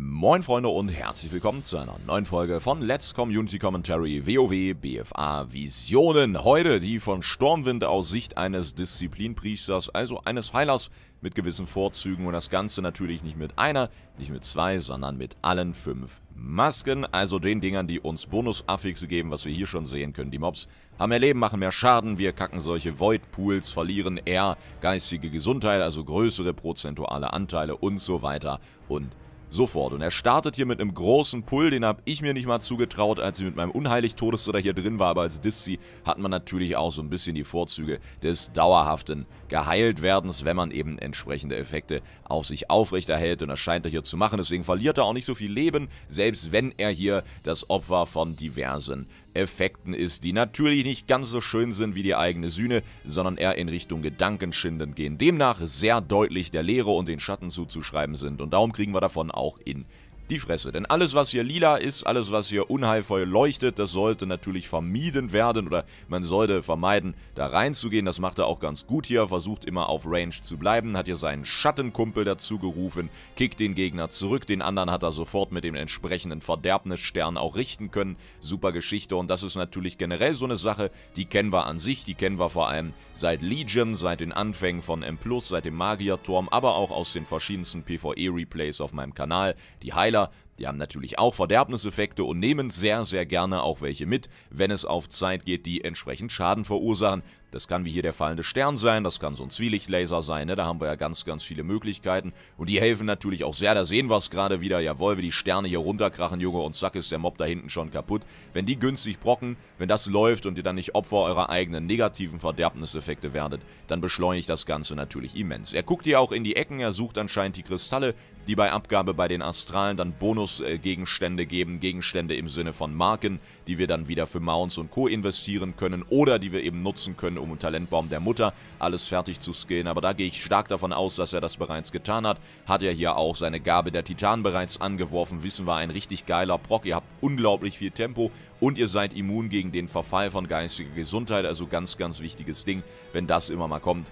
Moin Freunde und herzlich willkommen zu einer neuen Folge von Let's Community Commentary WoW BFA Visionen. Heute die von Sturmwind aus Sicht eines Disziplinpriesters, also eines Heilers mit gewissen Vorzügen und das Ganze natürlich nicht mit einer, nicht mit zwei, sondern mit allen fünf Masken, also den Dingern, die uns Bonusaffixe geben, was wir hier schon sehen können. Die Mobs haben mehr Leben, machen mehr Schaden, wir kacken solche Void-Pools, verlieren eher geistige Gesundheit, also größere prozentuale Anteile und so weiter und so Sofort. Und er startet hier mit einem großen Pull, den habe ich mir nicht mal zugetraut, als ich mit meinem unheilig Todesritter hier drin war. Aber als Diszi hat man natürlich auch so ein bisschen die Vorzüge des dauerhaften Geheiltwerdens, wenn man eben entsprechende Effekte auf sich aufrechterhält. Und das scheint er hier zu machen. Deswegen verliert er auch nicht so viel Leben, selbst wenn er hier das Opfer von diversen Effekten ist, die natürlich nicht ganz so schön sind wie die eigene Sühne, sondern eher in Richtung Gedankenschinden gehen, demnach sehr deutlich der Leere und den Schatten zuzuschreiben sind und darum kriegen wir davon auch in die Fresse. Denn alles, was hier lila ist, alles, was hier unheilvoll leuchtet, das sollte natürlich vermieden werden oder man sollte vermeiden, da reinzugehen. Das macht er auch ganz gut hier, versucht immer auf Range zu bleiben, hat hier seinen Schattenkumpel dazu gerufen, kickt den Gegner zurück, den anderen hat er sofort mit dem entsprechenden Verderbnisstern auch richten können. Super Geschichte und das ist natürlich generell so eine Sache, die kennen wir an sich, die kennen wir vor allem seit Legion, seit den Anfängen von M+, seit dem Magierturm, aber auch aus den verschiedensten PvE-Replays auf meinem Kanal. Die Heiler Spieler. Die haben natürlich auch Verderbniseffekte und nehmen sehr, sehr gerne auch welche mit, wenn es auf Zeit geht, die entsprechend Schaden verursachen. Das kann wie hier der fallende Stern sein, das kann so ein Zwielichtlaser sein, ne? da haben wir ja ganz, ganz viele Möglichkeiten. Und die helfen natürlich auch sehr, da sehen wir es gerade wieder, jawohl, wie die Sterne hier runterkrachen, Junge, und zack ist der Mob da hinten schon kaputt. Wenn die günstig brocken, wenn das läuft und ihr dann nicht Opfer eurer eigenen negativen Verderbniseffekte werdet, dann beschleunigt das Ganze natürlich immens. Er guckt hier auch in die Ecken, er sucht anscheinend die Kristalle, die bei Abgabe bei den Astralen dann Bonusgegenstände äh, geben, Gegenstände im Sinne von Marken, die wir dann wieder für Mounts und Co. investieren können oder die wir eben nutzen können, um im Talentbaum der Mutter alles fertig zu skillen, aber da gehe ich stark davon aus, dass er das bereits getan hat. Hat er hier auch seine Gabe der Titan bereits angeworfen, wissen wir, ein richtig geiler Proc, ihr habt unglaublich viel Tempo und ihr seid immun gegen den Verfall von geistiger Gesundheit, also ganz, ganz wichtiges Ding, wenn das immer mal kommt.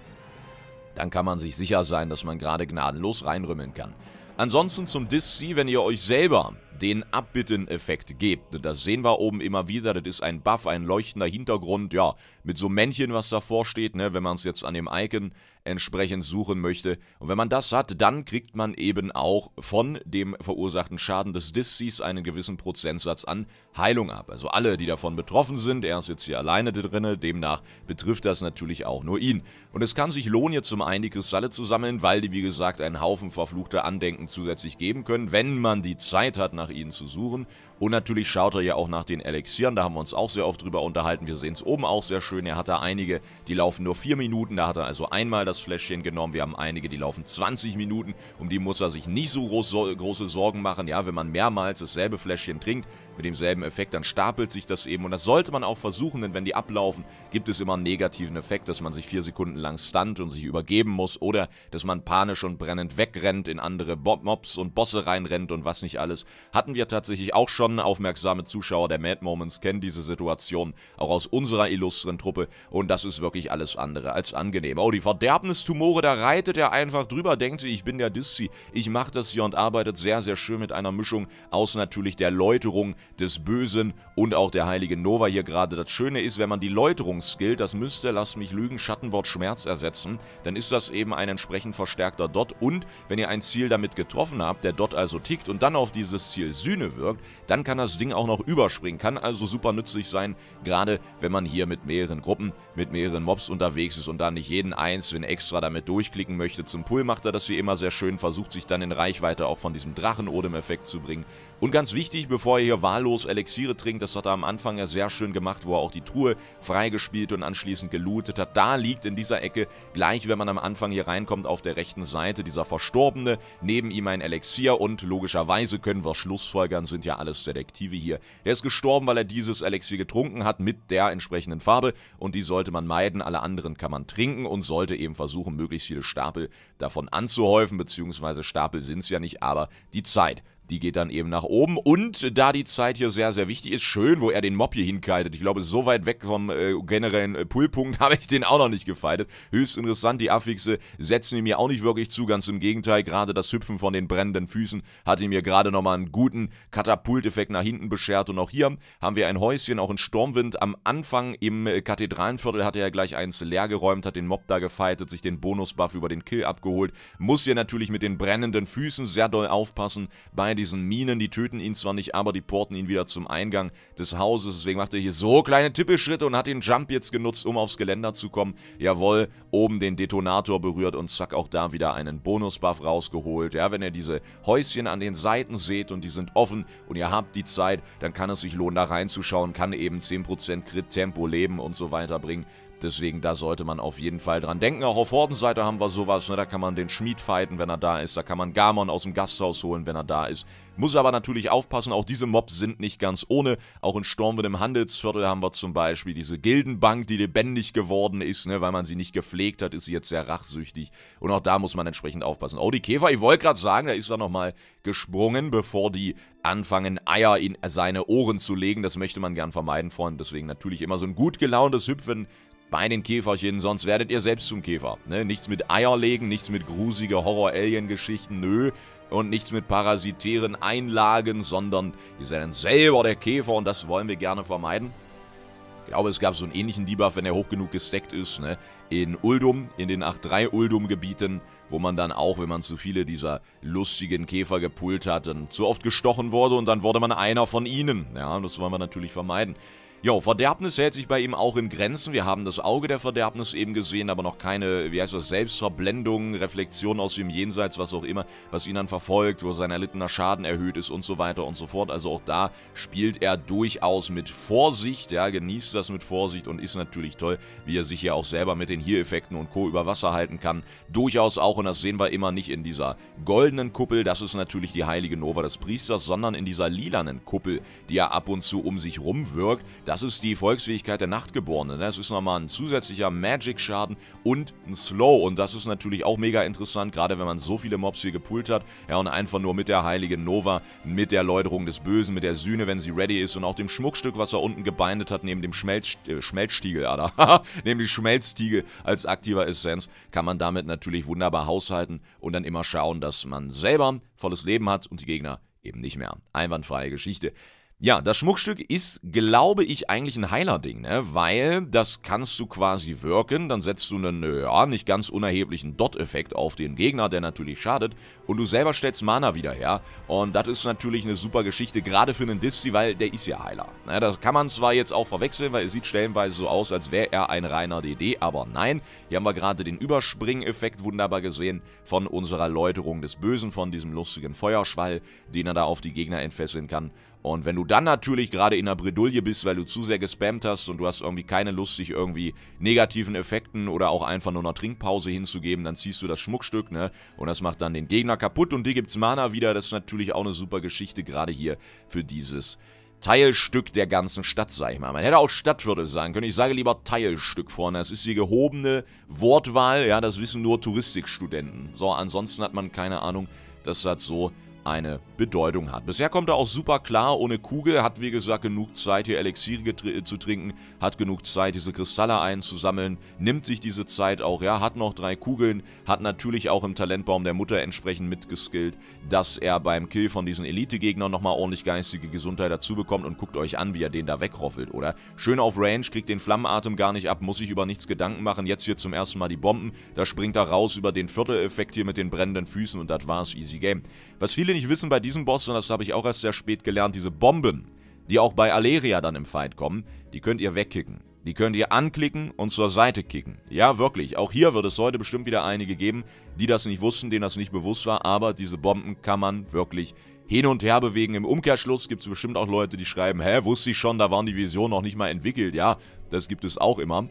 Dann kann man sich sicher sein, dass man gerade gnadenlos reinrümmeln kann. Ansonsten zum Disc-C, wenn ihr euch selber den Abbitten-Effekt gibt. Das sehen wir oben immer wieder, das ist ein Buff, ein leuchtender Hintergrund, ja, mit so Männchen, was davor steht, ne, wenn man es jetzt an dem Icon entsprechend suchen möchte. Und wenn man das hat, dann kriegt man eben auch von dem verursachten Schaden des Disseas einen gewissen Prozentsatz an Heilung ab. Also alle, die davon betroffen sind, er ist jetzt hier alleine drinne, demnach betrifft das natürlich auch nur ihn. Und es kann sich lohnen, hier zum einen die Kristalle zu sammeln, weil die, wie gesagt, einen Haufen verfluchter Andenken zusätzlich geben können, wenn man die Zeit hat, nach nach ihnen zu suchen. Und natürlich schaut er ja auch nach den Elixieren, da haben wir uns auch sehr oft drüber unterhalten. Wir sehen es oben auch sehr schön, er hat da einige, die laufen nur 4 Minuten, da hat er also einmal das Fläschchen genommen. Wir haben einige, die laufen 20 Minuten, um die muss er sich nicht so große Sorgen machen. Ja, wenn man mehrmals dasselbe Fläschchen trinkt, mit demselben Effekt, dann stapelt sich das eben. Und das sollte man auch versuchen, denn wenn die ablaufen, gibt es immer einen negativen Effekt, dass man sich vier Sekunden lang stunt und sich übergeben muss oder dass man panisch und brennend wegrennt, in andere Mobs und Bosse reinrennt und was nicht alles. Hatten wir tatsächlich auch schon. Aufmerksame Zuschauer der Mad Moments kennen diese Situation auch aus unserer illustren Truppe und das ist wirklich alles andere als angenehm. Oh, die Verderbnistumore, da reitet er einfach drüber, denkt sich, ich bin der Diszi. ich mache das hier und arbeitet sehr, sehr schön mit einer Mischung aus natürlich der Läuterung des Bösen und auch der heiligen Nova hier gerade. Das Schöne ist, wenn man die Läuterungsskill, das müsste, lass mich lügen, Schattenwort Schmerz ersetzen, dann ist das eben ein entsprechend verstärkter Dot und wenn ihr ein Ziel damit getroffen habt, der Dot also tickt und dann auf dieses Ziel Sühne wirkt, dann kann das Ding auch noch überspringen, kann also super nützlich sein, gerade wenn man hier mit mehreren Gruppen, mit mehreren Mobs unterwegs ist und da nicht jeden einzelnen extra damit durchklicken möchte. Zum Pool macht er das hier immer sehr schön, versucht sich dann in Reichweite auch von diesem Drachenodem-Effekt zu bringen. Und ganz wichtig, bevor ihr hier wartet, wahllos Elixiere trinkt. Das hat er am Anfang ja sehr schön gemacht, wo er auch die Truhe freigespielt und anschließend gelootet hat. Da liegt in dieser Ecke, gleich wenn man am Anfang hier reinkommt, auf der rechten Seite dieser Verstorbene. Neben ihm ein Elixier und logischerweise können wir Schlussfolgern, sind ja alles Detektive hier. Der ist gestorben, weil er dieses Elixier getrunken hat mit der entsprechenden Farbe und die sollte man meiden. Alle anderen kann man trinken und sollte eben versuchen, möglichst viele Stapel davon anzuhäufen, beziehungsweise Stapel sind es ja nicht, aber die Zeit die geht dann eben nach oben. Und da die Zeit hier sehr, sehr wichtig ist, schön, wo er den Mob hier hinkaltet. Ich glaube, so weit weg vom äh, generellen äh, Pullpunkt habe ich den auch noch nicht gefightet. Höchst interessant, die Affixe setzen ihm mir auch nicht wirklich zu, ganz im Gegenteil. Gerade das Hüpfen von den brennenden Füßen hat ihm mir gerade nochmal einen guten Katapulteffekt nach hinten beschert. Und auch hier haben wir ein Häuschen, auch ein Sturmwind. Am Anfang im äh, Kathedralenviertel hat er ja gleich eins leer geräumt, hat den Mob da gefightet, sich den Bonusbuff über den Kill abgeholt. Muss hier natürlich mit den brennenden Füßen sehr doll aufpassen bei diesen Minen, die töten ihn zwar nicht, aber die porten ihn wieder zum Eingang des Hauses. Deswegen macht er hier so kleine Tippelschritte und hat den Jump jetzt genutzt, um aufs Geländer zu kommen. Jawohl, oben den Detonator berührt und zack, auch da wieder einen Bonusbuff rausgeholt. Ja, wenn ihr diese Häuschen an den Seiten seht und die sind offen und ihr habt die Zeit, dann kann es sich lohnen, da reinzuschauen, kann eben 10% Crit-Tempo leben und so weiter bringen. Deswegen, da sollte man auf jeden Fall dran denken. Auch auf Hordenseite haben wir sowas. Ne? Da kann man den Schmied fighten, wenn er da ist. Da kann man Gamon aus dem Gasthaus holen, wenn er da ist. Muss aber natürlich aufpassen, auch diese Mobs sind nicht ganz ohne. Auch in Stormwind im Handelsviertel haben wir zum Beispiel diese Gildenbank, die lebendig geworden ist, ne? weil man sie nicht gepflegt hat, ist sie jetzt sehr rachsüchtig. Und auch da muss man entsprechend aufpassen. Oh, die Käfer, ich wollte gerade sagen, da ist er nochmal gesprungen, bevor die anfangen, Eier in seine Ohren zu legen. Das möchte man gern vermeiden, Freunde. Deswegen natürlich immer so ein gut gelauntes Hüpfen bei den Käferchen, sonst werdet ihr selbst zum Käfer. Ne? Nichts mit Eier legen, nichts mit grusiger Horror-Alien-Geschichten, nö. Und nichts mit parasitären Einlagen, sondern ihr seid dann selber der Käfer und das wollen wir gerne vermeiden. Ich glaube, es gab so einen ähnlichen Debuff, wenn er hoch genug gesteckt ist, ne? in Uldum, in den 8.3 Uldum-Gebieten, wo man dann auch, wenn man zu viele dieser lustigen Käfer gepult hat, dann zu oft gestochen wurde und dann wurde man einer von ihnen. Ja, und das wollen wir natürlich vermeiden. Jo, Verderbnis hält sich bei ihm auch in Grenzen. Wir haben das Auge der Verderbnis eben gesehen, aber noch keine, wie heißt das, Selbstverblendung, Reflexion aus dem Jenseits, was auch immer, was ihn dann verfolgt, wo sein erlittener Schaden erhöht ist und so weiter und so fort. Also auch da spielt er durchaus mit Vorsicht, ja, genießt das mit Vorsicht und ist natürlich toll, wie er sich ja auch selber mit den Hier-Effekten und Co. über Wasser halten kann. Durchaus auch, und das sehen wir immer nicht in dieser goldenen Kuppel, das ist natürlich die heilige Nova des Priesters, sondern in dieser lilanen Kuppel, die er ab und zu um sich rumwirkt, das ist die Volksfähigkeit der Nachtgeborenen. Das ne? ist nochmal ein zusätzlicher Magic-Schaden und ein Slow. Und das ist natürlich auch mega interessant, gerade wenn man so viele Mobs hier gepult hat. Ja, und einfach nur mit der heiligen Nova, mit der Läuterung des Bösen, mit der Sühne, wenn sie ready ist und auch dem Schmuckstück, was er unten gebeindet hat, neben dem Schmelz, äh, Schmelzstiegel, Alter. neben dem Schmelzstiegel als aktiver Essenz, kann man damit natürlich wunderbar haushalten und dann immer schauen, dass man selber volles Leben hat und die Gegner eben nicht mehr. Einwandfreie Geschichte. Ja, das Schmuckstück ist, glaube ich, eigentlich ein Heilerding, ne? weil das kannst du quasi wirken, dann setzt du einen, äh, ja, nicht ganz unerheblichen Dot-Effekt auf den Gegner, der natürlich schadet, und du selber stellst Mana wieder her. Und das ist natürlich eine super Geschichte, gerade für einen Diszi, weil der ist ja Heiler. Ne? Das kann man zwar jetzt auch verwechseln, weil es sieht stellenweise so aus, als wäre er ein reiner DD, aber nein. Hier haben wir gerade den überspring effekt wunderbar gesehen von unserer Läuterung des Bösen, von diesem lustigen Feuerschwall, den er da auf die Gegner entfesseln kann. Und wenn du dann natürlich gerade in der Bredouille bist, weil du zu sehr gespammt hast und du hast irgendwie keine Lust, dich irgendwie negativen Effekten oder auch einfach nur einer Trinkpause hinzugeben, dann ziehst du das Schmuckstück, ne? Und das macht dann den Gegner kaputt und dir gibt's Mana wieder. Das ist natürlich auch eine super Geschichte, gerade hier für dieses Teilstück der ganzen Stadt, sag ich mal. Man hätte auch Stadtviertel sagen können. Ich sage lieber Teilstück vorne. Das ist die gehobene Wortwahl. Ja, das wissen nur Touristikstudenten. So, ansonsten hat man keine Ahnung, dass das so eine Bedeutung hat. Bisher kommt er auch super klar ohne Kugel, hat wie gesagt genug Zeit hier Elixiere äh, zu trinken, hat genug Zeit diese Kristalle einzusammeln, nimmt sich diese Zeit auch, ja, hat noch drei Kugeln, hat natürlich auch im Talentbaum der Mutter entsprechend mitgeskillt, dass er beim Kill von diesen Elite-Gegnern nochmal ordentlich geistige Gesundheit dazu bekommt und guckt euch an, wie er den da wegroffelt, oder? Schön auf Range, kriegt den Flammenatem gar nicht ab, muss sich über nichts Gedanken machen, jetzt hier zum ersten Mal die Bomben, da springt er raus über den Viertel-Effekt hier mit den brennenden Füßen und das war's, easy game. Was viele nicht wissen bei diesem Boss, und das habe ich auch erst sehr spät gelernt, diese Bomben, die auch bei Aleria dann im Fight kommen, die könnt ihr wegkicken. Die könnt ihr anklicken und zur Seite kicken. Ja, wirklich. Auch hier wird es heute bestimmt wieder einige geben, die das nicht wussten, denen das nicht bewusst war, aber diese Bomben kann man wirklich hin und her bewegen. Im Umkehrschluss gibt es bestimmt auch Leute, die schreiben, hä, wusste ich schon, da waren die Visionen noch nicht mal entwickelt. Ja, das gibt es auch immer.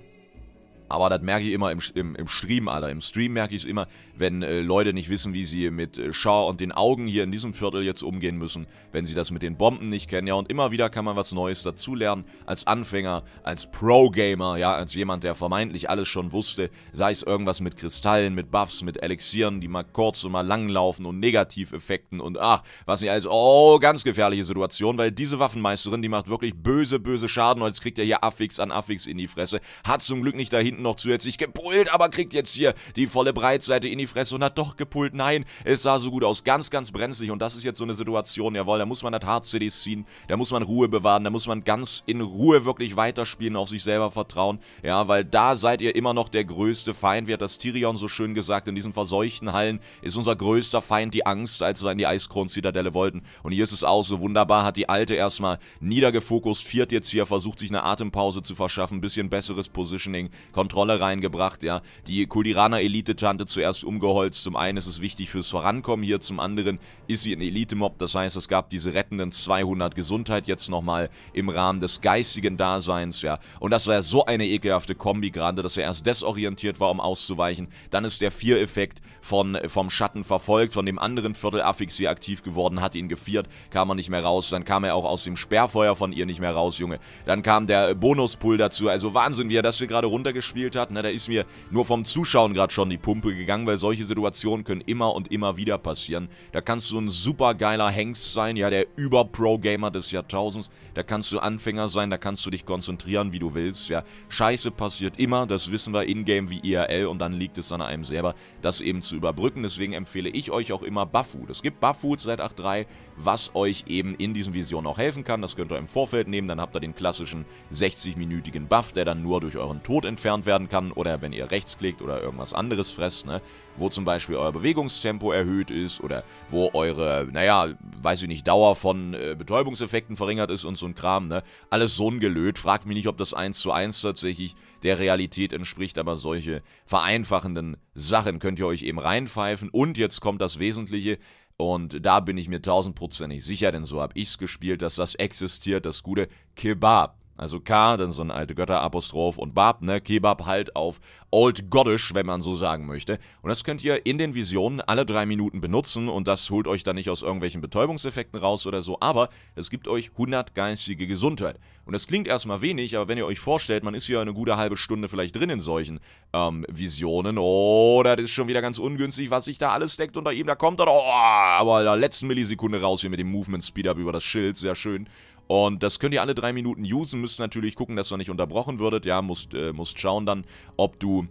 Aber das merke ich immer im, im, im Stream, Alter. Im Stream merke ich es immer, wenn äh, Leute nicht wissen, wie sie mit äh, Schar und den Augen hier in diesem Viertel jetzt umgehen müssen. Wenn sie das mit den Bomben nicht kennen. Ja, und immer wieder kann man was Neues dazulernen. Als Anfänger, als Pro-Gamer, ja, als jemand, der vermeintlich alles schon wusste. Sei es irgendwas mit Kristallen, mit Buffs, mit Elixieren, die mal kurz und mal lang laufen und Negativeffekten und ach, was nicht alles. Oh, ganz gefährliche Situation, weil diese Waffenmeisterin, die macht wirklich böse, böse Schaden. Und jetzt kriegt er hier Affix an Affix in die Fresse. Hat zum Glück nicht dahin hinten noch zusätzlich gepult, aber kriegt jetzt hier die volle Breitseite in die Fresse und hat doch gepult. Nein, es sah so gut aus. Ganz, ganz brenzlig. Und das ist jetzt so eine Situation, jawohl, da muss man das Hard ziehen, da muss man Ruhe bewahren, da muss man ganz in Ruhe wirklich weiterspielen, auf sich selber vertrauen. Ja, weil da seid ihr immer noch der größte Feind. Wie hat das Tyrion so schön gesagt, in diesen verseuchten Hallen ist unser größter Feind die Angst, als wir in die Eiskron-Zitadelle wollten. Und hier ist es auch so wunderbar, hat die Alte erstmal niedergefokust, viert jetzt hier, versucht sich eine Atempause zu verschaffen, Ein bisschen besseres Positioning, konnte Kontrolle reingebracht, ja. Die Kuliraner Elite tante zuerst umgeholzt. Zum einen ist es wichtig fürs Vorankommen hier, zum anderen ist sie ein Elite-Mob. Das heißt, es gab diese rettenden 200 Gesundheit jetzt nochmal im Rahmen des geistigen Daseins, ja. Und das war ja so eine ekelhafte Kombi gerade, dass er erst desorientiert war, um auszuweichen. Dann ist der Vier-Effekt vom Schatten verfolgt, von dem anderen Viertelaffix hier aktiv geworden, hat ihn geviert, kam er nicht mehr raus. Dann kam er auch aus dem Sperrfeuer von ihr nicht mehr raus, Junge. Dann kam der Bonuspull dazu. Also Wahnsinn, wie er das hier gerade runtergeschmissen gespielt hat, ne, da ist mir nur vom Zuschauen gerade schon die Pumpe gegangen, weil solche Situationen können immer und immer wieder passieren. Da kannst du ein super geiler Hengst sein, ja, der überpro gamer des Jahrtausends. Da kannst du Anfänger sein, da kannst du dich konzentrieren, wie du willst, ja. Scheiße passiert immer, das wissen wir in-game wie IRL und dann liegt es an einem selber, das eben zu überbrücken. Deswegen empfehle ich euch auch immer Buffood. Es gibt Buffood seit 8.3, was euch eben in diesen Visionen auch helfen kann. Das könnt ihr im Vorfeld nehmen, dann habt ihr den klassischen 60-minütigen Buff, der dann nur durch euren Tod entfernt werden kann oder wenn ihr rechts klickt oder irgendwas anderes fresst, ne? Wo zum Beispiel euer Bewegungstempo erhöht ist oder wo eure, naja, weiß ich nicht, Dauer von äh, Betäubungseffekten verringert ist und so ein Kram, ne? Alles so ein Gelöt. Fragt mich nicht, ob das eins zu eins tatsächlich der Realität entspricht, aber solche vereinfachenden Sachen könnt ihr euch eben reinpfeifen. Und jetzt kommt das Wesentliche. Und da bin ich mir tausendprozentig sicher, denn so habe ich es gespielt, dass das existiert, das gute Kebab. Also K, dann so ein alte Götterapostroph und Bab, ne? Kebab halt auf Old Goddish, wenn man so sagen möchte. Und das könnt ihr in den Visionen alle drei Minuten benutzen und das holt euch dann nicht aus irgendwelchen Betäubungseffekten raus oder so, aber es gibt euch 100 geistige Gesundheit. Und das klingt erstmal wenig, aber wenn ihr euch vorstellt, man ist hier eine gute halbe Stunde vielleicht drin in solchen ähm, Visionen, oh, das ist schon wieder ganz ungünstig, was sich da alles deckt unter ihm, da kommt er, oh, aber in der letzten Millisekunde raus hier mit dem Movement Speed-Up über das Schild, sehr schön. Und das könnt ihr alle drei Minuten usen, müsst natürlich gucken, dass ihr nicht unterbrochen würdet, ja, musst, äh, musst schauen dann, ob du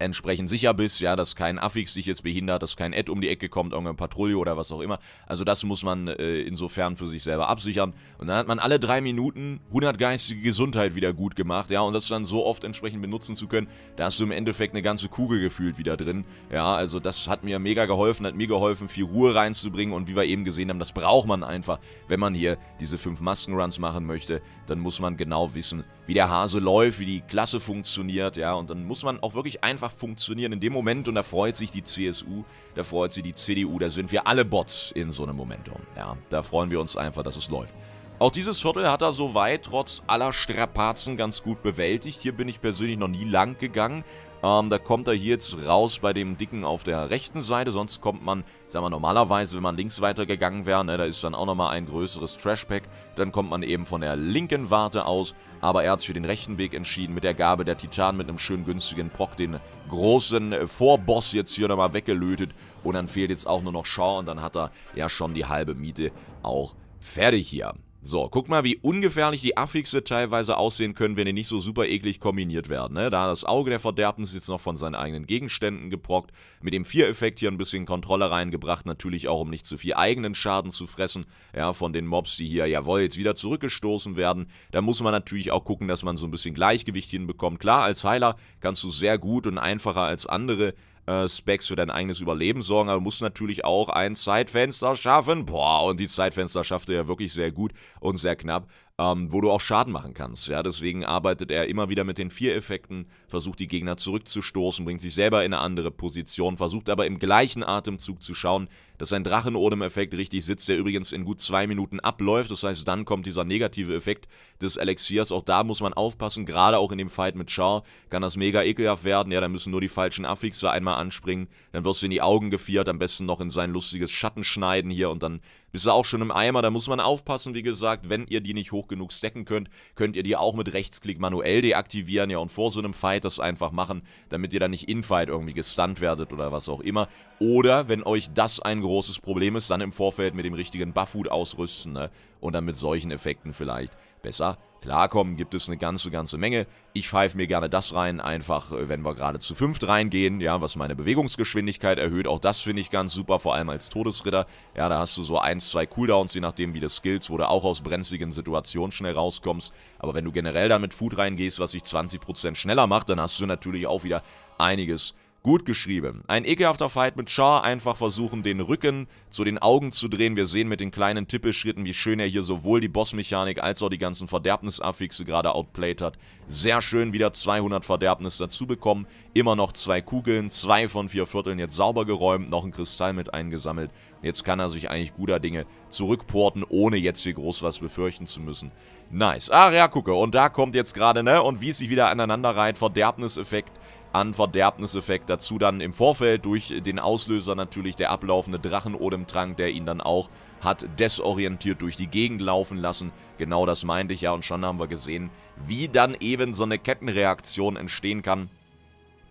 entsprechend sicher bist, ja, dass kein Affix dich jetzt behindert, dass kein Ad um die Ecke kommt, irgendeine Patrouille oder was auch immer. Also das muss man äh, insofern für sich selber absichern. Und dann hat man alle drei Minuten 100 geistige Gesundheit wieder gut gemacht, ja, und das dann so oft entsprechend benutzen zu können, da hast du im Endeffekt eine ganze Kugel gefühlt wieder drin. Ja, also das hat mir mega geholfen, hat mir geholfen, viel Ruhe reinzubringen und wie wir eben gesehen haben, das braucht man einfach, wenn man hier diese fünf Maskenruns machen möchte, dann muss man genau wissen, wie der Hase läuft, wie die Klasse funktioniert, ja, und dann muss man auch wirklich einfach funktionieren in dem Moment und da freut sich die CSU, da freut sich die CDU, da sind wir alle Bots in so einem Momentum, ja, da freuen wir uns einfach, dass es läuft. Auch dieses Viertel hat er soweit trotz aller Strapazen ganz gut bewältigt. Hier bin ich persönlich noch nie lang gegangen. Ähm, da kommt er hier jetzt raus bei dem Dicken auf der rechten Seite. Sonst kommt man, sagen wir normalerweise, wenn man links weitergegangen wäre, ne, da ist dann auch nochmal ein größeres Trashpack. Dann kommt man eben von der linken Warte aus. Aber er hat sich für den rechten Weg entschieden mit der Gabe der Titan, mit einem schön günstigen Proc, den großen äh, Vorboss jetzt hier nochmal weggelötet. Und dann fehlt jetzt auch nur noch Shaw und dann hat er ja schon die halbe Miete auch fertig hier. So, guck mal, wie ungefährlich die Affixe teilweise aussehen können, wenn die nicht so super eklig kombiniert werden. Ne? Da das Auge der Verderbnis jetzt noch von seinen eigenen Gegenständen geprockt, mit dem vier effekt hier ein bisschen Kontrolle reingebracht, natürlich auch, um nicht zu viel eigenen Schaden zu fressen, ja, von den Mobs, die hier, jawohl, jetzt wieder zurückgestoßen werden. Da muss man natürlich auch gucken, dass man so ein bisschen Gleichgewicht hinbekommt. Klar, als Heiler kannst du sehr gut und einfacher als andere äh, Specs für dein eigenes Überleben sorgen, aber musst natürlich auch ein Zeitfenster schaffen. Boah, und die Zeitfenster schaffte er wirklich sehr gut und sehr knapp ähm, wo du auch Schaden machen kannst. Ja, deswegen arbeitet er immer wieder mit den vier Effekten, versucht die Gegner zurückzustoßen, bringt sich selber in eine andere Position, versucht aber im gleichen Atemzug zu schauen, dass sein Drachenodem-Effekt richtig sitzt, der übrigens in gut zwei Minuten abläuft. Das heißt, dann kommt dieser negative Effekt des Elixiers. Auch da muss man aufpassen, gerade auch in dem Fight mit Char kann das mega ekelhaft werden. Ja, da müssen nur die falschen Affixe einmal anspringen, dann wirst du in die Augen gefiert, am besten noch in sein lustiges Schatten schneiden hier und dann bist du auch schon im Eimer. Da muss man aufpassen, wie gesagt, wenn ihr die nicht hoch genug stacken könnt, könnt ihr die auch mit Rechtsklick manuell deaktivieren, ja, und vor so einem Fight das einfach machen, damit ihr dann nicht in Fight irgendwie gestunt werdet oder was auch immer. Oder, wenn euch das ein großes Problem ist, dann im Vorfeld mit dem richtigen Buffhood ausrüsten, ne, und dann mit solchen Effekten vielleicht besser Klarkommen gibt es eine ganze, ganze Menge. Ich pfeife mir gerne das rein, einfach äh, wenn wir gerade zu fünft reingehen, ja, was meine Bewegungsgeschwindigkeit erhöht. Auch das finde ich ganz super, vor allem als Todesritter. Ja, da hast du so ein, zwei Cooldowns, je nachdem wie du skills, wo du auch aus brenzligen Situationen schnell rauskommst. Aber wenn du generell dann mit Food reingehst, was sich 20% schneller macht, dann hast du natürlich auch wieder einiges Gut geschrieben. Ein ekelhafter Fight mit Shaw, einfach versuchen, den Rücken zu den Augen zu drehen. Wir sehen mit den kleinen Tippelschritten, wie schön er hier sowohl die Bossmechanik als auch die ganzen Verderbnisaffixe gerade outplayed hat. Sehr schön, wieder 200 Verderbnis dazu bekommen. Immer noch zwei Kugeln, zwei von vier Vierteln jetzt sauber geräumt, noch ein Kristall mit eingesammelt. Jetzt kann er sich eigentlich guter Dinge zurückporten, ohne jetzt hier groß was befürchten zu müssen. Nice. Ach ja, gucke, und da kommt jetzt gerade, ne, und wie es sich wieder aneinander reiht, Verderbniseffekt an Verderbniseffekt dazu dann im Vorfeld durch den Auslöser natürlich der ablaufende Drachenodemtrank, der ihn dann auch hat desorientiert durch die Gegend laufen lassen. Genau das meinte ich ja und schon haben wir gesehen, wie dann eben so eine Kettenreaktion entstehen kann,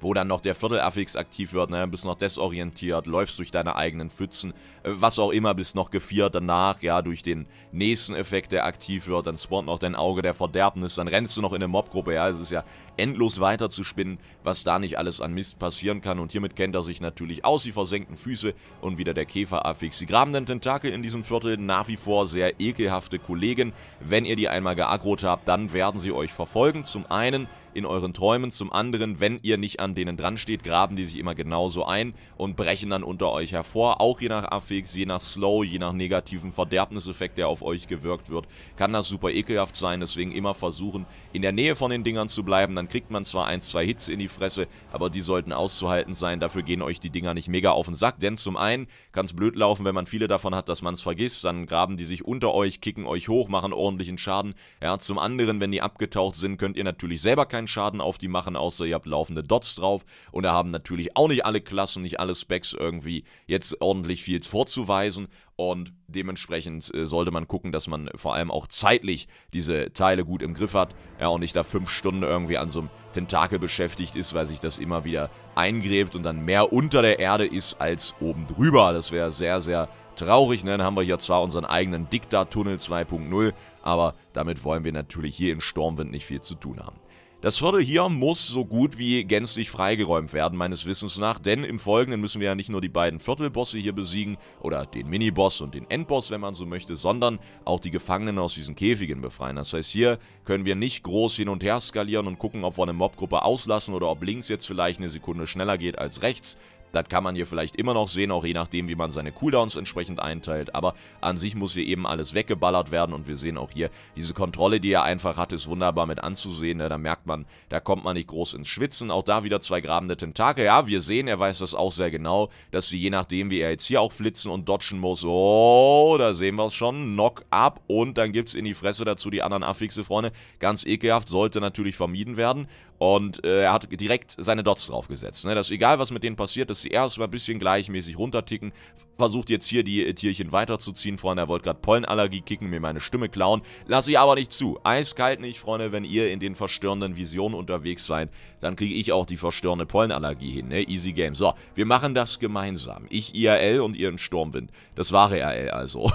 wo dann noch der Viertelaffix aktiv wird, ne, bist noch desorientiert, läufst durch deine eigenen Pfützen, äh, was auch immer, bist noch geviert danach, ja, durch den nächsten Effekt, der aktiv wird, dann spawnt noch dein Auge der Verderbnis, dann rennst du noch in eine Mobgruppe, ja, es ist ja endlos weiter zu spinnen, was da nicht alles an Mist passieren kann und hiermit kennt er sich natürlich aus, die versenkten Füße und wieder der Käferaffix. Die grabenden Tentakel in diesem Viertel nach wie vor sehr ekelhafte Kollegen, wenn ihr die einmal geagrot habt, dann werden sie euch verfolgen, zum einen, in euren Träumen. Zum anderen, wenn ihr nicht an denen dran steht, graben die sich immer genauso ein und brechen dann unter euch hervor. Auch je nach Affix, je nach Slow, je nach negativen Verderbniseffekt, der auf euch gewirkt wird, kann das super ekelhaft sein. Deswegen immer versuchen, in der Nähe von den Dingern zu bleiben. Dann kriegt man zwar ein, zwei Hits in die Fresse, aber die sollten auszuhalten sein. Dafür gehen euch die Dinger nicht mega auf den Sack. Denn zum einen kann es blöd laufen, wenn man viele davon hat, dass man es vergisst. Dann graben die sich unter euch, kicken euch hoch, machen ordentlichen Schaden. Ja, zum anderen, wenn die abgetaucht sind, könnt ihr natürlich selber kein keinen Schaden auf die machen, außer ihr habt laufende Dots drauf. Und da haben natürlich auch nicht alle Klassen, nicht alle Specs irgendwie jetzt ordentlich viel vorzuweisen. Und dementsprechend äh, sollte man gucken, dass man vor allem auch zeitlich diese Teile gut im Griff hat. Ja, und nicht da fünf Stunden irgendwie an so einem Tentakel beschäftigt ist, weil sich das immer wieder eingräbt und dann mehr unter der Erde ist als oben drüber. Das wäre sehr, sehr traurig. Ne? Dann haben wir hier zwar unseren eigenen Diktat-Tunnel 2.0, aber damit wollen wir natürlich hier in Stormwind nicht viel zu tun haben. Das Viertel hier muss so gut wie gänzlich freigeräumt werden, meines Wissens nach, denn im Folgenden müssen wir ja nicht nur die beiden Viertelbosse hier besiegen, oder den Miniboss und den Endboss, wenn man so möchte, sondern auch die Gefangenen aus diesen Käfigen befreien. Das heißt, hier können wir nicht groß hin und her skalieren und gucken, ob wir eine Mobgruppe auslassen oder ob links jetzt vielleicht eine Sekunde schneller geht als rechts, das kann man hier vielleicht immer noch sehen, auch je nachdem, wie man seine Cooldowns entsprechend einteilt. Aber an sich muss hier eben alles weggeballert werden und wir sehen auch hier, diese Kontrolle, die er einfach hat, ist wunderbar mit anzusehen. Ne, da merkt man, da kommt man nicht groß ins Schwitzen. Auch da wieder zwei grabende Tentakel. Ja, wir sehen, er weiß das auch sehr genau, dass sie je nachdem, wie er jetzt hier auch flitzen und dodgen muss. Oh, da sehen wir es schon. Knock up und dann gibt es in die Fresse dazu die anderen Affixe, Freunde. Ganz ekelhaft, sollte natürlich vermieden werden. Und äh, er hat direkt seine Dots draufgesetzt. Ne? Dass egal, was mit denen passiert, dass sie erstmal ein bisschen gleichmäßig runterticken versucht jetzt hier die äh, Tierchen weiterzuziehen, Freunde. Er wollte gerade Pollenallergie kicken, mir meine Stimme klauen. Lasse ich aber nicht zu. Eiskalt nicht, Freunde. Wenn ihr in den verstörenden Visionen unterwegs seid, dann kriege ich auch die verstörende Pollenallergie hin, ne? Easy Game. So, wir machen das gemeinsam. Ich IRL und ihr in Sturmwind. Das wahre RL also.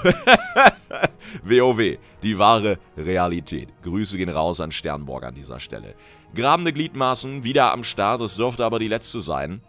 WoW, die wahre Realität. Grüße gehen raus an Sternborg an dieser Stelle. Grabende Gliedmaßen, wieder am Start. Es dürfte aber die letzte sein.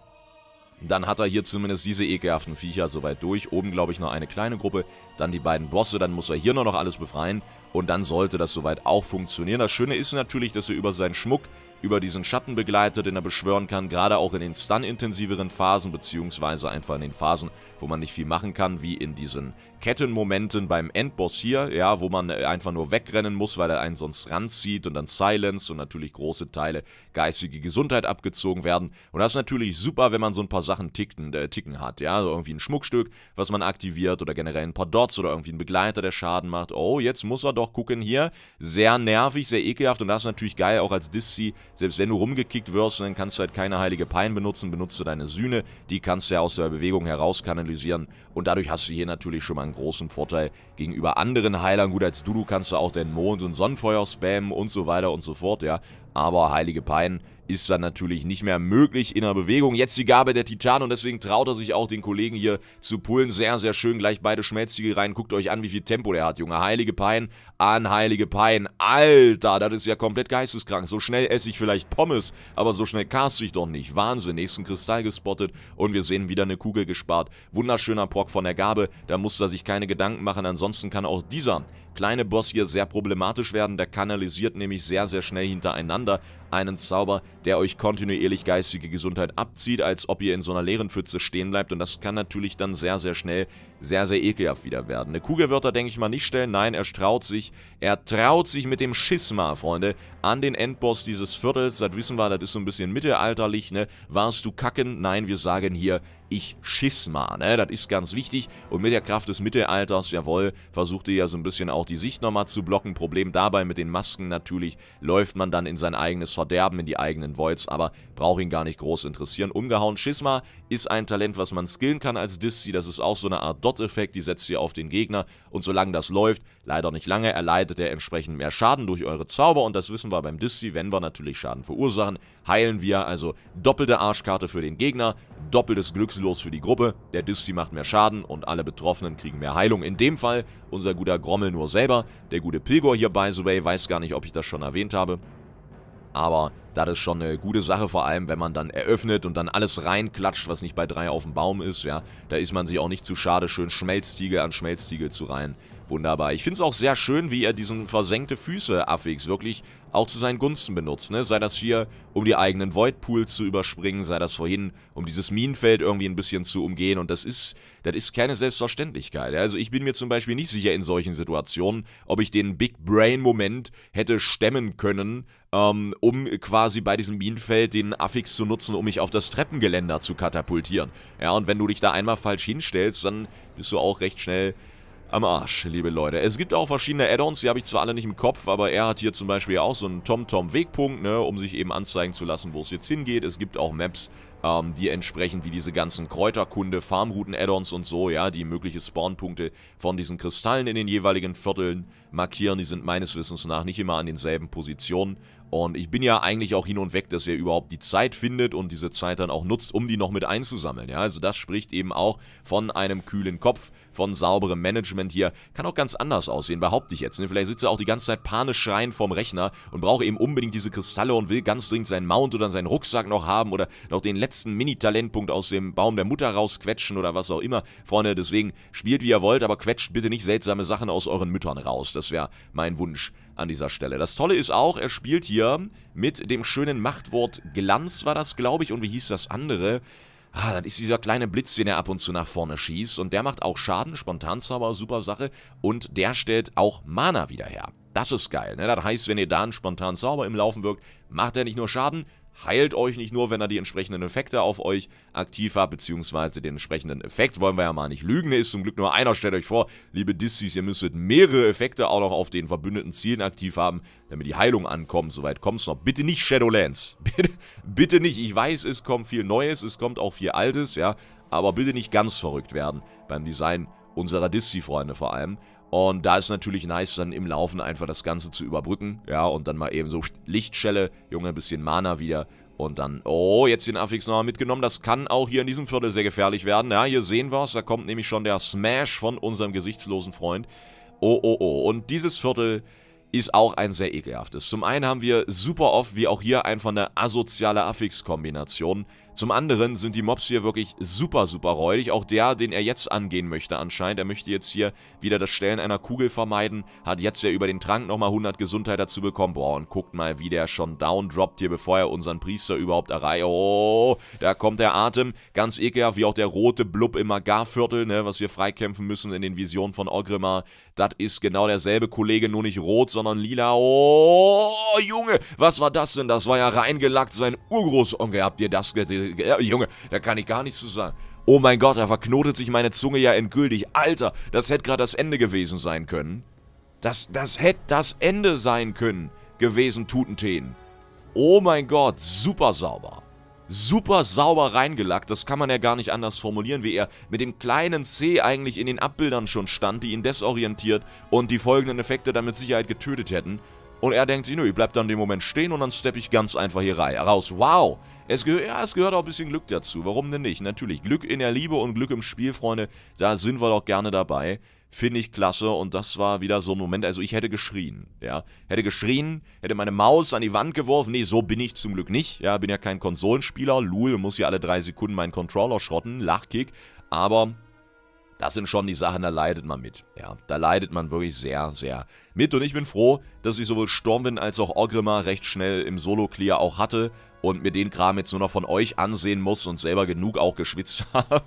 Dann hat er hier zumindest diese ekelhaften Viecher soweit durch. Oben, glaube ich, noch eine kleine Gruppe. Dann die beiden Bosse. Dann muss er hier nur noch alles befreien. Und dann sollte das soweit auch funktionieren. Das Schöne ist natürlich, dass er über seinen Schmuck, über diesen Schatten begleitet, den er beschwören kann. Gerade auch in den stun-intensiveren Phasen, beziehungsweise einfach in den Phasen, wo man nicht viel machen kann, wie in diesen Kettenmomenten beim Endboss hier, ja, wo man äh, einfach nur wegrennen muss, weil er einen sonst ranzieht und dann silenced und natürlich große Teile geistige Gesundheit abgezogen werden. Und das ist natürlich super, wenn man so ein paar Sachen ticken, äh, ticken hat, ja, also irgendwie ein Schmuckstück, was man aktiviert oder generell ein paar Dots oder irgendwie ein Begleiter, der Schaden macht. Oh, jetzt muss er doch gucken hier. Sehr nervig, sehr ekelhaft und das ist natürlich geil, auch als Dissi, selbst wenn du rumgekickt wirst, dann kannst du halt keine heilige Pein benutzen, benutzt du deine Sühne, die kannst du ja aus der Bewegung heraus kanalisieren und dadurch hast du hier natürlich schon mal einen großen Vorteil gegenüber anderen Heilern. Gut, als Dudu kannst du auch den Mond und Sonnenfeuer spammen und so weiter und so fort, ja. Aber heilige Pein ist dann natürlich nicht mehr möglich in der Bewegung. Jetzt die Gabe der Titan und deswegen traut er sich auch den Kollegen hier zu pullen. Sehr, sehr schön. Gleich beide Schmelztiegel rein. Guckt euch an, wie viel Tempo der hat, Junge. Heilige Pein an Heilige Pein. Alter, das ist ja komplett geisteskrank. So schnell esse ich vielleicht Pommes, aber so schnell cast ich doch nicht. Wahnsinn. Nächsten Kristall gespottet und wir sehen wieder eine Kugel gespart. Wunderschöner Proc von der Gabe. Da muss er sich keine Gedanken machen. Ansonsten kann auch dieser kleine Boss hier sehr problematisch werden. Der kanalisiert nämlich sehr, sehr schnell hintereinander einen Zauber, der euch kontinuierlich geistige Gesundheit abzieht, als ob ihr in so einer leeren Pfütze stehen bleibt. Und das kann natürlich dann sehr, sehr schnell sehr, sehr ekelhaft wieder werden. Eine Kugel wird er, denke ich mal, nicht stellen. Nein, er straut sich. Er traut sich mit dem Schisma, Freunde, an den Endboss dieses Viertels. Das wissen wir, das ist so ein bisschen mittelalterlich, ne? Warst du kacken? Nein, wir sagen hier ich Schisma, ne? Das ist ganz wichtig. Und mit der Kraft des Mittelalters, jawohl, versucht ihr ja so ein bisschen auch die Sicht nochmal zu blocken. Problem dabei mit den Masken natürlich, läuft man dann in sein eigenes Verderben, in die eigenen Voids, aber braucht ihn gar nicht groß interessieren. Umgehauen, Schisma ist ein Talent, was man skillen kann als Diszi. das ist auch so eine Art Dot-Effekt, die setzt ihr auf den Gegner und solange das läuft, leider nicht lange, erleidet er entsprechend mehr Schaden durch eure Zauber und das wissen wir beim Diszi, wenn wir natürlich Schaden verursachen, heilen wir, also doppelte Arschkarte für den Gegner, doppeltes Glückslos für die Gruppe, der Diszi macht mehr Schaden und alle Betroffenen kriegen mehr Heilung. In dem Fall unser guter Grommel nur selber, der gute Pilgor hier by the way, weiß gar nicht, ob ich das schon erwähnt habe, aber das ist schon eine gute Sache, vor allem wenn man dann eröffnet und dann alles reinklatscht, was nicht bei drei auf dem Baum ist, ja, da ist man sich auch nicht zu schade, schön Schmelztiegel an Schmelztiegel zu rein. Wunderbar. Ich finde es auch sehr schön, wie er diesen versenkte Füße-Affix wirklich auch zu seinen Gunsten benutzt. Ne? Sei das hier, um die eigenen Void-Pools zu überspringen, sei das vorhin, um dieses Minenfeld irgendwie ein bisschen zu umgehen. Und das ist, das ist keine Selbstverständlichkeit. Also ich bin mir zum Beispiel nicht sicher in solchen Situationen, ob ich den Big Brain-Moment hätte stemmen können, ähm, um quasi bei diesem Minenfeld den Affix zu nutzen, um mich auf das Treppengeländer zu katapultieren. Ja, und wenn du dich da einmal falsch hinstellst, dann bist du auch recht schnell am Arsch, liebe Leute. Es gibt auch verschiedene Add-ons, die habe ich zwar alle nicht im Kopf, aber er hat hier zum Beispiel auch so einen TomTom-Wegpunkt, ne, um sich eben anzeigen zu lassen, wo es jetzt hingeht. Es gibt auch Maps, ähm, die entsprechend wie diese ganzen Kräuterkunde, Farmrouten-Add-ons und so, ja, die mögliche Spawnpunkte von diesen Kristallen in den jeweiligen Vierteln markieren. Die sind meines Wissens nach nicht immer an denselben Positionen. Und ich bin ja eigentlich auch hin und weg, dass ihr überhaupt die Zeit findet und diese Zeit dann auch nutzt, um die noch mit einzusammeln. Ja, also das spricht eben auch von einem kühlen Kopf von sauberem Management hier. Kann auch ganz anders aussehen, behaupte ich jetzt. Ne? Vielleicht sitzt er auch die ganze Zeit panisch schreien vorm Rechner und braucht eben unbedingt diese Kristalle und will ganz dringend seinen Mount oder seinen Rucksack noch haben oder noch den letzten Mini-Talentpunkt aus dem Baum der Mutter rausquetschen oder was auch immer. Freunde, deswegen spielt wie ihr wollt, aber quetscht bitte nicht seltsame Sachen aus euren Müttern raus. Das wäre mein Wunsch an dieser Stelle. Das Tolle ist auch, er spielt hier mit dem schönen Machtwort Glanz war das, glaube ich, und wie hieß das andere? Ah, das ist dieser kleine Blitz, den er ab und zu nach vorne schießt. Und der macht auch Schaden, Spontanzauber, super Sache. Und der stellt auch Mana wieder her. Das ist geil, ne? Das heißt, wenn ihr da einen Spontanzauber im Laufen wirkt, macht er nicht nur Schaden, heilt euch nicht nur, wenn er die entsprechenden Effekte auf euch aktiv hat, beziehungsweise den entsprechenden Effekt, wollen wir ja mal nicht lügen, der ist zum Glück nur einer, stellt euch vor, liebe Dissis, ihr müsstet mehrere Effekte auch noch auf den verbündeten Zielen aktiv haben, damit die Heilung ankommt, soweit kommt es noch. Bitte nicht Shadowlands, bitte, bitte nicht, ich weiß, es kommt viel Neues, es kommt auch viel Altes, ja, aber bitte nicht ganz verrückt werden beim Design unserer dissi freunde vor allem. Und da ist natürlich nice, dann im Laufen einfach das Ganze zu überbrücken. Ja, und dann mal eben so Lichtschelle, Junge, ein bisschen Mana wieder. Und dann, oh, jetzt den Affix nochmal mitgenommen. Das kann auch hier in diesem Viertel sehr gefährlich werden. Ja, hier sehen wir es. Da kommt nämlich schon der Smash von unserem gesichtslosen Freund. Oh, oh, oh. Und dieses Viertel ist auch ein sehr ekelhaftes. Zum einen haben wir super oft, wie auch hier, einfach eine asoziale Affix-Kombination. Zum anderen sind die Mobs hier wirklich super, super räudig. Auch der, den er jetzt angehen möchte anscheinend. Er möchte jetzt hier wieder das Stellen einer Kugel vermeiden. Hat jetzt ja über den Trank nochmal 100 Gesundheit dazu bekommen. Boah, und guckt mal, wie der schon down droppt hier, bevor er unseren Priester überhaupt erreicht. Oh, da kommt der Atem. Ganz ekelhaft, wie auch der rote Blub im Magarviertel, ne, was wir freikämpfen müssen in den Visionen von Ogrimmar. Das ist genau derselbe Kollege, nur nicht rot, sondern lila. Oh, Junge, was war das denn? Das war ja reingelackt sein Urgroßonkel. Habt ihr das gesehen? ja, Junge, da kann ich gar nichts zu sagen. Oh mein Gott, da verknotet sich meine Zunge ja endgültig. Alter, das hätte gerade das Ende gewesen sein können. Das, das hätte das Ende sein können gewesen, Tutenteen. Oh mein Gott, super sauber. Super sauber reingelackt, das kann man ja gar nicht anders formulieren, wie er mit dem kleinen C eigentlich in den Abbildern schon stand, die ihn desorientiert und die folgenden Effekte dann mit Sicherheit getötet hätten. Und er denkt sich, nö, ich bleib dann den Moment stehen und dann steppe ich ganz einfach hier rein, raus. Wow! Es, gehört, ja, es gehört auch ein bisschen Glück dazu. Warum denn nicht? Natürlich, Glück in der Liebe und Glück im Spiel, Freunde, da sind wir doch gerne dabei. Finde ich klasse und das war wieder so ein Moment, also ich hätte geschrien, ja. Hätte geschrien, hätte meine Maus an die Wand geworfen. Nee, so bin ich zum Glück nicht, ja. Bin ja kein Konsolenspieler. Lul muss ja alle drei Sekunden meinen Controller schrotten. Lachkick. Aber das sind schon die Sachen, da leidet man mit. Ja, da leidet man wirklich sehr, sehr mit. Und ich bin froh, dass ich sowohl Stormwind als auch Orgrimmar recht schnell im Solo-Clear auch hatte und mir den Kram jetzt nur noch von euch ansehen muss und selber genug auch geschwitzt habe.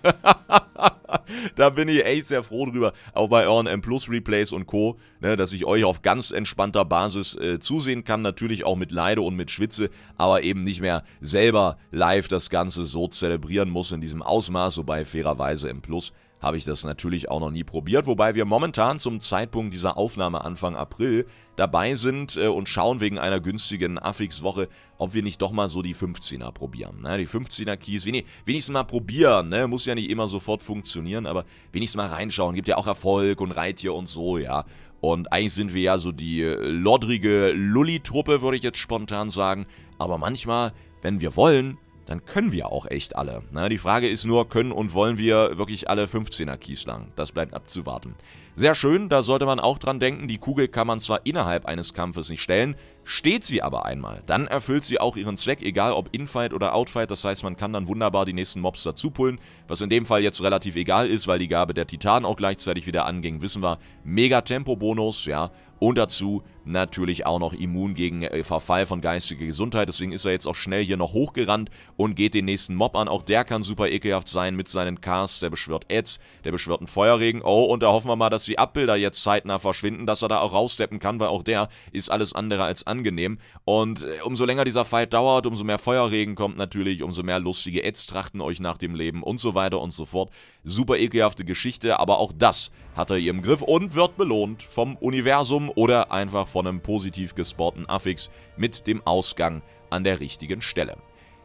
da bin ich echt sehr froh drüber. Auch bei euren M Plus Replays und Co., ne, dass ich euch auf ganz entspannter Basis äh, zusehen kann. Natürlich auch mit Leide und mit Schwitze, aber eben nicht mehr selber live das Ganze so zelebrieren muss in diesem Ausmaß, wobei fairerweise M Plus habe ich das natürlich auch noch nie probiert, wobei wir momentan zum Zeitpunkt dieser Aufnahme Anfang April dabei sind äh, und schauen wegen einer günstigen Affix-Woche, ob wir nicht doch mal so die 15er probieren. Ne? Die 15er-Keys, wenigstens mal probieren, ne? muss ja nicht immer sofort funktionieren, aber wenigstens mal reinschauen, gibt ja auch Erfolg und Reittier und so, ja. Und eigentlich sind wir ja so die äh, lodrige Lulli-Truppe, würde ich jetzt spontan sagen, aber manchmal, wenn wir wollen, dann können wir auch echt alle. Na, die Frage ist nur, können und wollen wir wirklich alle 15er Keys lang? Das bleibt abzuwarten. Sehr schön, da sollte man auch dran denken, die Kugel kann man zwar innerhalb eines Kampfes nicht stellen, steht sie aber einmal, dann erfüllt sie auch ihren Zweck, egal ob Infight oder Outfight, das heißt man kann dann wunderbar die nächsten Mobs dazu pullen, was in dem Fall jetzt relativ egal ist, weil die Gabe der Titanen auch gleichzeitig wieder anging, wissen wir, mega Tempo-Bonus, ja, und dazu natürlich auch noch immun gegen äh, Verfall von geistiger Gesundheit. Deswegen ist er jetzt auch schnell hier noch hochgerannt und geht den nächsten Mob an. Auch der kann super ekelhaft sein mit seinen Casts. Der beschwört Ads, der beschwört einen Feuerregen. Oh, und da hoffen wir mal, dass die Abbilder jetzt zeitnah verschwinden, dass er da auch raussteppen kann, weil auch der ist alles andere als angenehm. Und äh, umso länger dieser Fight dauert, umso mehr Feuerregen kommt natürlich, umso mehr lustige Ads trachten euch nach dem Leben und so weiter und so fort. Super ekelhafte Geschichte, aber auch das hat er hier im Griff und wird belohnt vom Universum oder einfach von einem positiv gespawnten Affix mit dem Ausgang an der richtigen Stelle.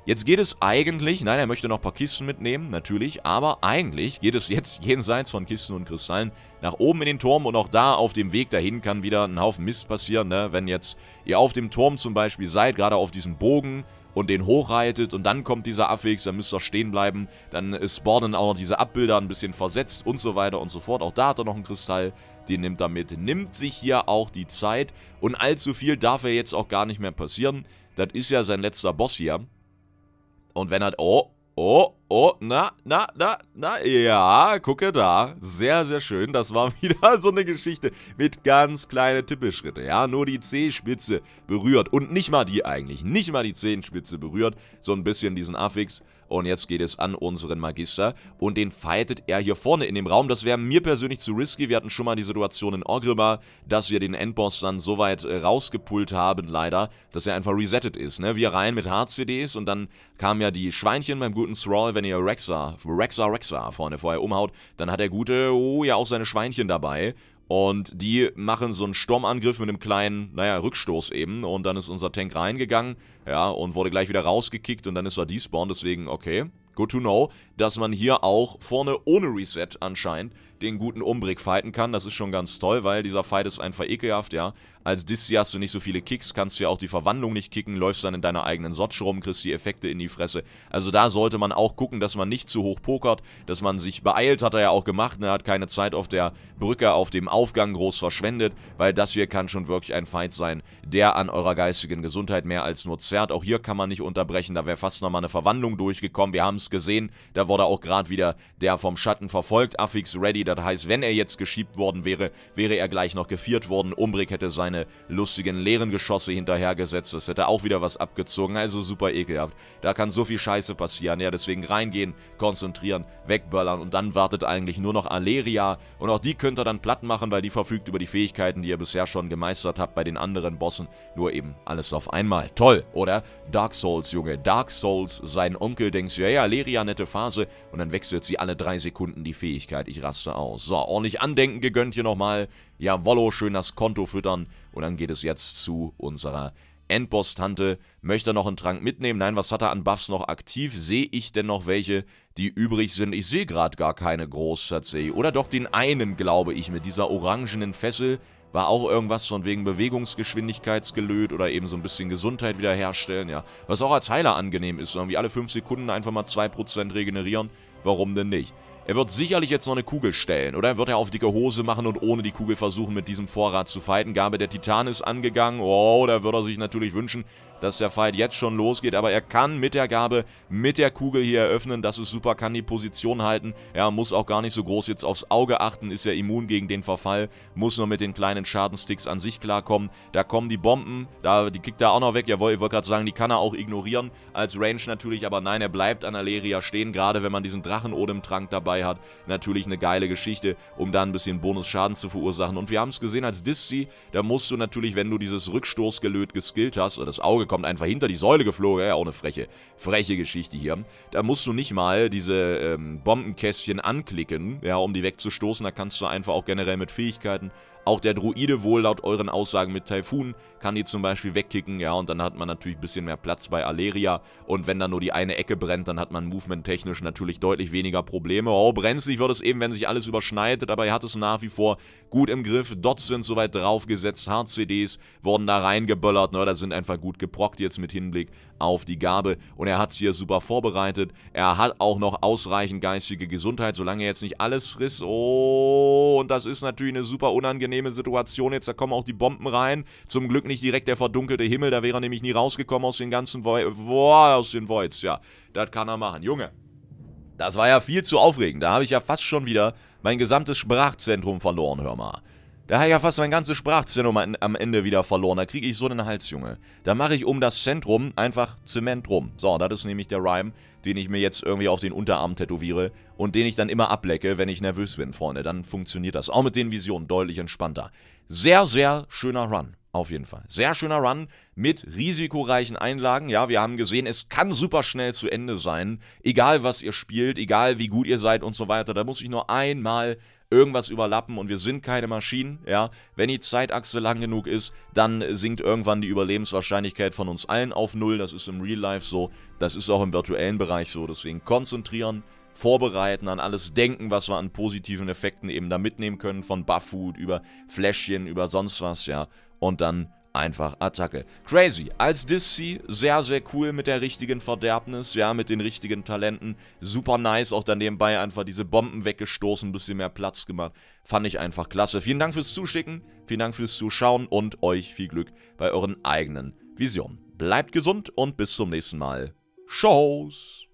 Jetzt geht es eigentlich, nein, er möchte noch ein paar Kisten mitnehmen, natürlich, aber eigentlich geht es jetzt jenseits von Kisten und Kristallen nach oben in den Turm und auch da auf dem Weg dahin kann wieder ein Haufen Mist passieren, ne? wenn jetzt ihr auf dem Turm zum Beispiel seid, gerade auf diesem Bogen und den hochreitet und dann kommt dieser Affix, dann müsst ihr stehen bleiben, dann äh, spawnen auch noch diese Abbilder ein bisschen versetzt und so weiter und so fort, auch da hat er noch einen Kristall, die nimmt er mit, nimmt sich hier auch die Zeit und allzu viel darf er jetzt auch gar nicht mehr passieren. Das ist ja sein letzter Boss hier. Und wenn er, oh, oh, oh, na, na, na, na, ja, gucke da, sehr, sehr schön, das war wieder so eine Geschichte mit ganz kleinen Tippelschritte, ja, nur die Zehenspitze berührt und nicht mal die eigentlich, nicht mal die Zehenspitze berührt, so ein bisschen diesen Affix und jetzt geht es an unseren Magister. Und den fightet er hier vorne in dem Raum. Das wäre mir persönlich zu risky. Wir hatten schon mal die Situation in Orgrimmar, dass wir den Endboss dann so weit äh, rausgepult haben, leider, dass er einfach resettet ist. Ne? Wir rein mit HCDs und dann kamen ja die Schweinchen beim guten Thrall, wenn ihr Rexa, Rexa, Rexa vorne vorher umhaut, dann hat der Gute, oh ja, auch seine Schweinchen dabei. Und die machen so einen Sturmangriff mit einem kleinen, naja, Rückstoß eben. Und dann ist unser Tank reingegangen, ja, und wurde gleich wieder rausgekickt und dann ist er despawned. Deswegen, okay, good to know, dass man hier auch vorne ohne Reset anscheinend den guten Umbrick fighten kann. Das ist schon ganz toll, weil dieser Fight ist einfach ekelhaft, ja. Als Dissi hast du nicht so viele Kicks, kannst du ja auch die Verwandlung nicht kicken, läufst dann in deiner eigenen Sotsch rum, kriegst die Effekte in die Fresse. Also da sollte man auch gucken, dass man nicht zu hoch pokert, dass man sich beeilt, hat er ja auch gemacht, ne, hat keine Zeit auf der Brücke, auf dem Aufgang groß verschwendet, weil das hier kann schon wirklich ein Fight sein, der an eurer geistigen Gesundheit mehr als nur zerrt. Auch hier kann man nicht unterbrechen, da wäre fast nochmal eine Verwandlung durchgekommen, wir haben es gesehen, da wurde auch gerade wieder der vom Schatten verfolgt, Affix ready, da das heißt, wenn er jetzt geschiebt worden wäre, wäre er gleich noch geviert worden. Umbrick hätte seine lustigen leeren Geschosse hinterhergesetzt. Das hätte auch wieder was abgezogen. Also super ekelhaft. Da kann so viel Scheiße passieren. Ja, deswegen reingehen, konzentrieren, wegböllern und dann wartet eigentlich nur noch Aleria. Und auch die könnt ihr dann platt machen, weil die verfügt über die Fähigkeiten, die ihr bisher schon gemeistert habt bei den anderen Bossen. Nur eben alles auf einmal. Toll, oder? Dark Souls, Junge. Dark Souls, sein Onkel denkt, ja, ja, Aleria, nette Phase. Und dann wechselt sie alle drei Sekunden die Fähigkeit. Ich raste auf aus. So, ordentlich Andenken gegönnt hier nochmal. Jawollo, schön das Konto füttern. Und dann geht es jetzt zu unserer Endboss-Tante. Möchte er noch einen Trank mitnehmen? Nein, was hat er an Buffs noch aktiv? Sehe ich denn noch welche, die übrig sind? Ich sehe gerade gar keine groß tatsächlich. Oder doch den einen, glaube ich, mit dieser orangenen Fessel. War auch irgendwas von wegen Bewegungsgeschwindigkeitsgelöt oder eben so ein bisschen Gesundheit wiederherstellen, ja. Was auch als Heiler angenehm ist, irgendwie alle 5 Sekunden einfach mal 2% regenerieren. Warum denn nicht? Er wird sicherlich jetzt noch eine Kugel stellen, oder? wird er auf dicke Hose machen und ohne die Kugel versuchen, mit diesem Vorrat zu fighten. Gabe der Titan ist angegangen. Oh, da würde er sich natürlich wünschen, dass der Fight jetzt schon losgeht, aber er kann mit der Gabe, mit der Kugel hier eröffnen, das ist super, kann die Position halten, er muss auch gar nicht so groß jetzt aufs Auge achten, ist ja immun gegen den Verfall, muss nur mit den kleinen Schadensticks an sich klarkommen, da kommen die Bomben, da, die kickt er auch noch weg, jawohl, ich wollte gerade sagen, die kann er auch ignorieren, als Range natürlich, aber nein, er bleibt an Aleria stehen, gerade wenn man diesen Drachenodem-Trank dabei hat, natürlich eine geile Geschichte, um da ein bisschen Bonusschaden zu verursachen und wir haben es gesehen als Diszi, da musst du natürlich, wenn du dieses Rückstoßgelöt geskillt hast, oder das Auge kommt einfach hinter die Säule geflogen. Ja, auch eine freche, freche Geschichte hier. Da musst du nicht mal diese ähm, Bombenkästchen anklicken, ja, um die wegzustoßen. Da kannst du einfach auch generell mit Fähigkeiten auch der Druide wohl laut euren Aussagen mit Typhoon kann die zum Beispiel wegkicken, ja, und dann hat man natürlich ein bisschen mehr Platz bei Aleria. Und wenn dann nur die eine Ecke brennt, dann hat man movement-technisch natürlich deutlich weniger Probleme. Oh, brenzlig wird es eben, wenn sich alles überschneidet, aber er hat es nach wie vor gut im Griff. Dots sind soweit draufgesetzt, Hard-CDs wurden da reingeböllert, ne, da sind einfach gut geprockt jetzt mit Hinblick auf die Gabe und er hat es hier super vorbereitet. Er hat auch noch ausreichend geistige Gesundheit, solange er jetzt nicht alles frisst. Oh, und das ist natürlich eine super unangenehme Situation. Jetzt da kommen auch die Bomben rein. Zum Glück nicht direkt der verdunkelte Himmel, da wäre er nämlich nie rausgekommen aus den ganzen Voids. Boah, aus den Voids, ja. Das kann er machen. Junge, das war ja viel zu aufregend. Da habe ich ja fast schon wieder mein gesamtes Sprachzentrum verloren, hör mal. Da habe ich ja fast mein ganzes Sprachzentrum am Ende wieder verloren. Da kriege ich so einen Hals, Junge. Da mache ich um das Zentrum einfach Zement rum. So, das ist nämlich der Rhyme, den ich mir jetzt irgendwie auf den Unterarm tätowiere und den ich dann immer ablecke, wenn ich nervös bin, Freunde. Dann funktioniert das. Auch mit den Visionen deutlich entspannter. Sehr, sehr schöner Run. Auf jeden Fall. Sehr schöner Run mit risikoreichen Einlagen. Ja, wir haben gesehen, es kann super schnell zu Ende sein. Egal, was ihr spielt, egal, wie gut ihr seid und so weiter. Da muss ich nur einmal irgendwas überlappen und wir sind keine Maschinen, ja. Wenn die Zeitachse lang genug ist, dann sinkt irgendwann die Überlebenswahrscheinlichkeit von uns allen auf Null. Das ist im Real Life so, das ist auch im virtuellen Bereich so. Deswegen konzentrieren, vorbereiten, an alles denken, was wir an positiven Effekten eben da mitnehmen können, von Buffood über Fläschchen, über sonst was, ja. Und dann einfach Attacke. Crazy. Als Dissi sehr, sehr cool mit der richtigen Verderbnis, ja, mit den richtigen Talenten. Super nice, auch dann nebenbei einfach diese Bomben weggestoßen, ein bisschen mehr Platz gemacht. Fand ich einfach klasse. Vielen Dank fürs Zuschicken, vielen Dank fürs Zuschauen und euch viel Glück bei euren eigenen Visionen. Bleibt gesund und bis zum nächsten Mal. Tschüss.